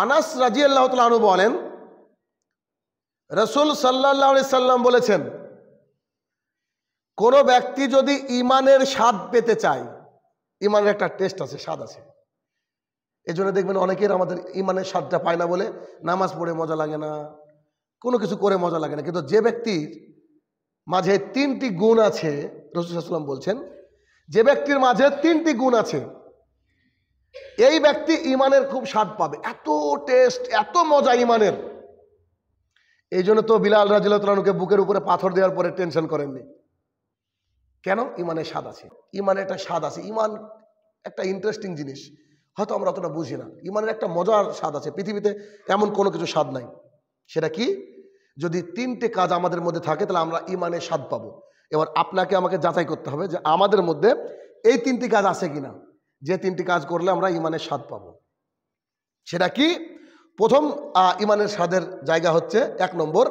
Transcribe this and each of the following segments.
আনাস রাজি আল্লাহ তালু বলেন রসুল সাল্লাহ সাল্লাম বলেছেন কোনো ব্যক্তি যদি ইমানের স্বাদ পেতে চায় ইমানের একটা টেস্ট আছে স্বাদ আছে এই জন্য দেখবেন অনেকের আমাদের ইমানের স্বাদটা পায় না বলে নামাজ পড়ে মজা লাগে না কোনো কিছু করে মজা লাগে না কিন্তু যে ব্যক্তির মাঝে তিনটি গুণ আছে রসুল সাল্লাম বলছেন যে ব্যক্তির মাঝে তিনটি গুণ আছে এই ব্যক্তি ইমানের খুব স্বাদ পাবে এত টেস্ট এত মজা ইমানের এই জন্য তো বিলাল রাজিল্লাহকে বুকের উপরে পাথর দেওয়ার পরে টেনশন করেননি কেন ইমানের স্বাদ আছে ইমানে একটা স্বাদ আছে ইমান একটা ইন্টারেস্টিং জিনিস হয়তো আমরা অতটা বুঝি না ইমানের একটা মজার স্বাদ আছে পৃথিবীতে এমন কোনো কিছু স্বাদ নাই সেটা কি যদি তিনটে কাজ আমাদের মধ্যে থাকে তাহলে আমরা ইমানের স্বাদ পাবো এবার আপনাকে আমাকে যাচাই করতে হবে যে আমাদের মধ্যে এই তিনটি কাজ আছে কিনা যে তিনটি কাজ করলে আমরা ইমানের স্বাদ পাব সেটা কি প্রথম ইমানের স্বাদের জায়গা হচ্ছে এক নম্বর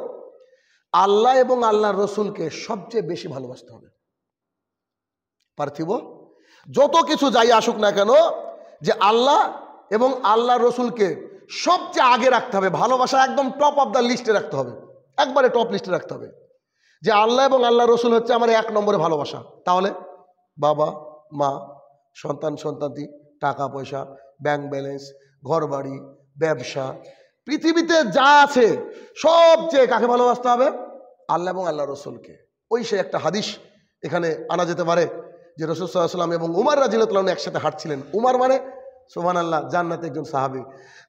আল্লাহ এবং আল্লাহ রসুলকে সবচেয়ে বেশি ভালোবাসতে হবে পার্থিব যত কিছু যাই আসুক না কেন যে আল্লাহ এবং আল্লাহ রসুলকে সবচেয়ে আগে রাখতে হবে ভালোবাসা একদম টপ অফ দ্য লিস্টে রাখতে হবে একবারে টপ লিস্টে রাখতে হবে যে আল্লাহ এবং আল্লাহ রসুল হচ্ছে আমার এক নম্বরে ভালোবাসা তাহলে বাবা মা সন্তান সন্তানতি টাকা পয়সা ব্যাংক ব্যালেন্স ঘর বাড়ি ব্যবসা পৃথিবীতে যা আছে সবচেয়ে কাকে ভালোবাসতে হবে আল্লাহ এবং আল্লাহ রসুলকে ওই সে একটা হাদিস এখানে আনা যেতে পারে যে রসুল সাল্লাম এবং উমার রাজিল্লাহ একসাথে হাঁটছিলেন উমার মানে সোহান আল্লাহ জান্নাতে একজন সাহাবি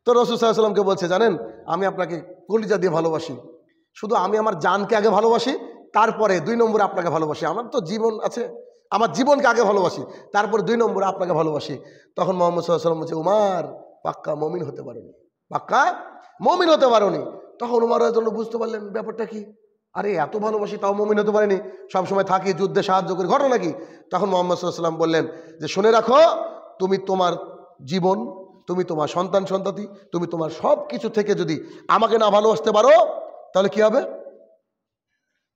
তো রসুল সাল্লামকে বলছে জানেন আমি আপনাকে কলিজা দিয়ে ভালোবাসি শুধু আমি আমার জানকে আগে ভালোবাসি তারপরে দুই নম্বর আপনাকে ভালোবাসি আমার তো জীবন আছে আমার জীবনকে আগে ভালোবাসি তারপরে দুই নম্বর আপনাকে ভালোবাসি তখন মোহাম্মদ সাল্লাম বলছে উমার পাক্কা মমিন হতে পারেনি পাক্কা মমিন হতে পারেনি তখন উমার জন্য বুঝতে পারলেন ব্যাপারটা কি আরে এত ভালোবাসি তাও মমিন হতে পারেনি সবসময় থাকি যুদ্ধে সাহায্য করি ঘটনা কি তখন মোহাম্মদ সাল্লাম বললেন যে শুনে রাখো তুমি তোমার জীবন তুমি তোমার সন্তান সন্ততি তুমি তোমার সব কিছু থেকে যদি আমাকে না ভালোবাসতে পারো তাহলে কি হবে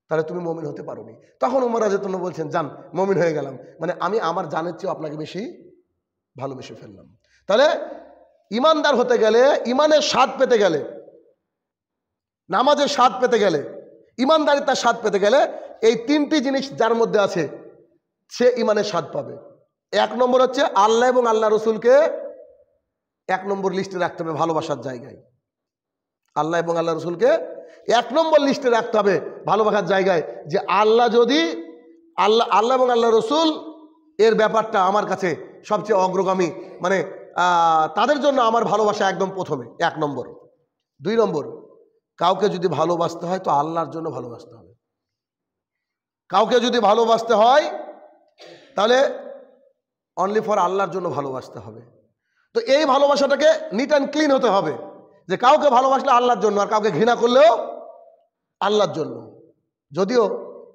তাহলে তুমি মমিন হতে পারো তখন উমর রাজতন্য বলছেন যান মমিন হয়ে গেলাম মানে আমি আমার জানের চেয়েও আপনাকে বেশি ভালোবেসে ফেললাম তাহলে ইমানদার হতে গেলে ইমানের স্বাদ পেতে গেলে নামাজের স্বাদ পেতে গেলে ইমানদারিতার স্বাদ পেতে গেলে এই তিনটি জিনিস যার মধ্যে আছে সে ইমানের স্বাদ পাবে এক নম্বর হচ্ছে আল্লাহ এবং আল্লাহ রসুলকে এক নম্বর লিস্টে রাখতে হবে ভালোবাসার জায়গায় আল্লাহ এবং আল্লাহ রসুলকে এক নম্বর লিস্টে রাখতে হবে ভালোবাসার জায়গায় যে আল্লাহ যদি আল্লাহ আল্লাহ এবং আল্লাহ রসুল এর ব্যাপারটা আমার কাছে সবচেয়ে অগ্রগামী মানে তাদের জন্য আমার ভালোবাসা একদম প্রথমে এক নম্বর দুই নম্বর কাউকে যদি ভালোবাসতে হয় তো আল্লাহর জন্য ভালোবাসতে হবে কাউকে যদি ভালোবাসতে হয় তাহলে অনলি ফর আল্লাহর জন্য ভালোবাসতে হবে তো এই ভালোবাসাটাকে নিট অ্যান্ড ক্লিন হতে হবে যে কাউকে ভালোবাসলে আল্লাহর জন্য আর কাউকে ঘৃণা করলেও আল্লাহর জন্য যদিও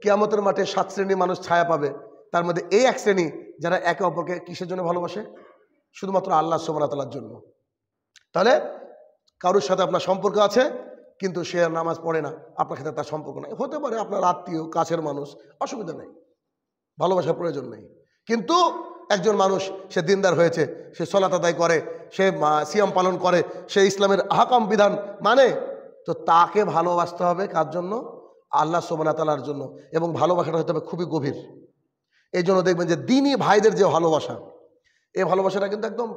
কিয়ামতের মাঠে সাত শ্রেণীর মানুষ ছায়া পাবে তার মধ্যে এই এক শ্রেণী যারা একে অপরকে কিসের জন্য ভালোবাসে শুধুমাত্র আল্লাহ সোমরাতলার জন্য তাহলে কারোর সাথে আপনার সম্পর্ক আছে কিন্তু সে নামাজ পড়ে না আপনার সাথে তার সম্পর্ক নাই হতে পারে আপনার আত্মীয় কাছের মানুষ অসুবিধা নেই ভালোবাসার প্রয়োজন নেই কিন্তু একজন মানুষ সে দিনদার হয়েছে সে সলাত আদায় করে সে সিয়াম পালন করে সে ইসলামের আহকাম বিধান মানে তো তাকে ভালোবাসতে হবে কার জন্য আল্লাহ সোমনা তালার জন্য এবং ভালোবাসাটা হতে হবে খুবই গভীর এই জন্য দেখবেন যে দিনই ভাইদের যে ভালোবাসা এই ভালোবাসাটা কিন্তু একদম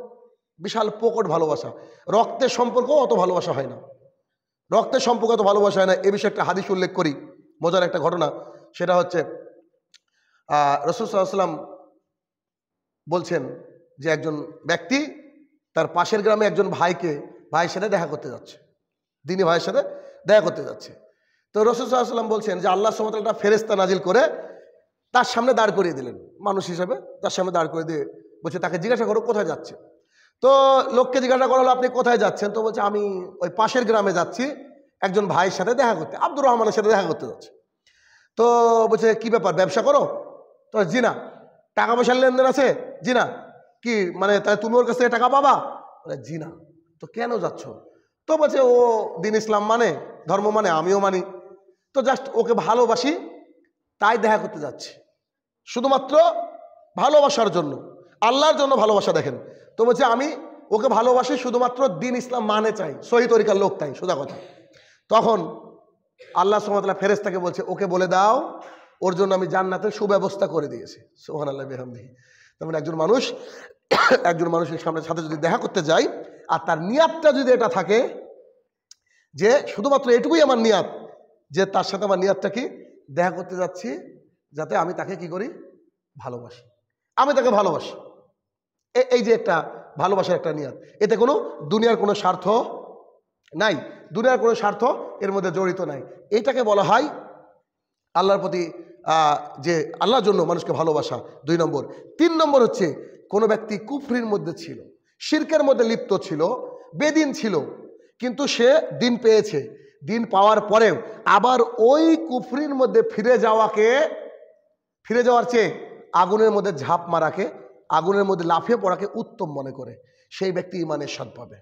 বিশাল পোকট ভালোবাসা রক্তের সম্পর্ক অত ভালোবাসা হয় না রক্তের সম্পর্ক অত ভালোবাসা হয় না এ বিষয়ে একটা হাদিস উল্লেখ করি মজার একটা ঘটনা সেটা হচ্ছে রসুল সাল্লাহ বলছেন যে একজন ব্যক্তি তার পাশের গ্রামে একজন ভাইকে ভাইয়ের সাথে দেখা করতে যাচ্ছে দিনী ভাইয়ের সাথে দেখা করতে যাচ্ছে তো রসুলাম বলছেন যে আল্লাহ সমত একটা ফেরেস্তা নাজিল করে তার সামনে দাঁড় করিয়ে দিলেন মানুষ হিসাবে তার সামনে দাঁড় করে দিয়ে বলছে তাকে জিজ্ঞাসা করো কোথায় যাচ্ছে তো লোককে জিজ্ঞাসা করা হলো আপনি কোথায় যাচ্ছেন তো বলছে আমি ওই পাশের গ্রামে যাচ্ছি একজন ভাইয়ের সাথে দেখা করতে আব্দুর রহমানের সাথে দেখা করতে যাচ্ছে তো বলছে কি ব্যাপার ব্যবসা করো তো জিনা টাকা পয়সার লেনদেন আছে জি না কি মানে তাই তুমি ওর কাছ থেকে টাকা পাবা বলে জি না তো কেন যাচ্ছ তো বলছে ও দিন ইসলাম মানে ধর্ম মানে আমিও মানি তো জাস্ট ওকে ভালোবাসি তাই দেখা করতে যাচ্ছি শুধুমাত্র ভালোবাসার জন্য আল্লাহর জন্য ভালোবাসা দেখেন তো বলছে আমি ওকে ভালোবাসি শুধুমাত্র দিন ইসলাম মানে চাই সহি তরিকার লোক তাই সোজা কথা তখন আল্লাহ সুমতলা ফেরেস্তাকে বলছে ওকে বলে দাও ওর জন্য আমি জান্নাতের সুব্যবস্থা করে দিয়েছি সোহান আল্লাহ বেহামদি তেমন মানে একজন মানুষ একজন মানুষের সামনে সাথে যদি দেখা করতে যাই আর তার নিয়াতটা যদি এটা থাকে যে শুধুমাত্র এটুকুই আমার নিয়াত যে তার সাথে আমার নিয়াতটা কি দেখা করতে যাচ্ছি যাতে আমি তাকে কি করি ভালোবাসি আমি তাকে ভালোবাসি এই যে একটা ভালোবাসার একটা নিয়াত এতে কোনো দুনিয়ার কোনো স্বার্থ নাই দুনিয়ার কোনো স্বার্থ এর মধ্যে জড়িত নাই এটাকে বলা হয় আল্লাহর প্রতি যে আল্লাহর জন্য মানুষকে ভালোবাসা দুই নম্বর তিন নম্বর হচ্ছে কোনো ব্যক্তি কুফরির মধ্যে ছিল শির্কের মধ্যে লিপ্ত ছিল বেদিন ছিল কিন্তু সে দিন পেয়েছে দিন পাওয়ার পরেও আবার ওই কুফরির মধ্যে ফিরে যাওয়াকে ফিরে যাওয়ার চেয়ে আগুনের মধ্যে ঝাঁপ মারাকে আগুনের মধ্যে লাফিয়ে পড়াকে উত্তম মনে করে সেই ব্যক্তি ইমানের স্বাদ পাবে